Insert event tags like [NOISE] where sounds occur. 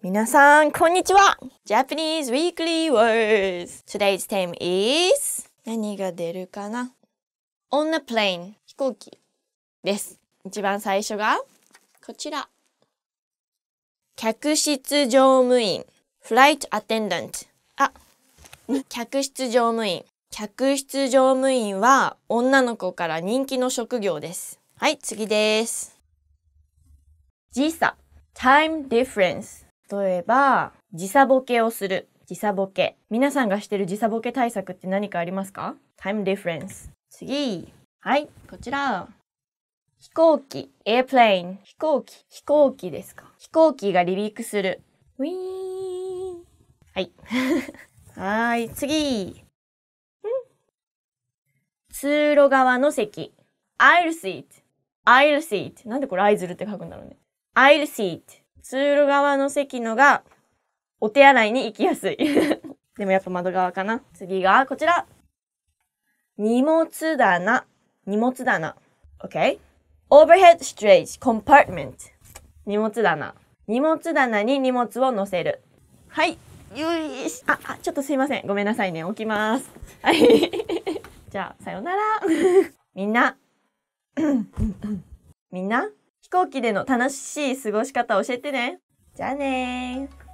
皆さん、こんにちは !Japanese Weekly Words! Today's theme is 何が出るかな ?On the plane 飛行機です。一番最初がこちら。客室乗務員 Flight Attendant あ、客室乗務員客室乗務員は女の子から人気の職業です。はい、次です。時差 Time Difference 例えば、時差ボケをする。時差ボケ。皆さんがしてる時差ボケ対策って何かありますか ?time difference。次。はい、こちら。飛行機、エ i r p l a n 飛行機、飛行機ですか。飛行機が離陸する。ウィーン。はい。[LAUGHS] はい、次。通路側の席。アイルシート。アイルシート。なんでこれアイズルって書くんだろうね。アイルシート。通路側の席のがお手洗いに行きやすい [LAUGHS] でもやっぱ窓側かな。次がこちら。荷物棚。荷物棚。OK? Overhead storage compartment. 荷物棚。荷物棚に荷物を載せる。はい。よいしあ、あ、ちょっとすいません。ごめんなさいね。置きます。はい。[LAUGHS] じゃあ、さようなら。[LAUGHS] みんな。[CLEARS THROAT] みんな飛行機での楽しい過ごし方教えてね。じゃあねー。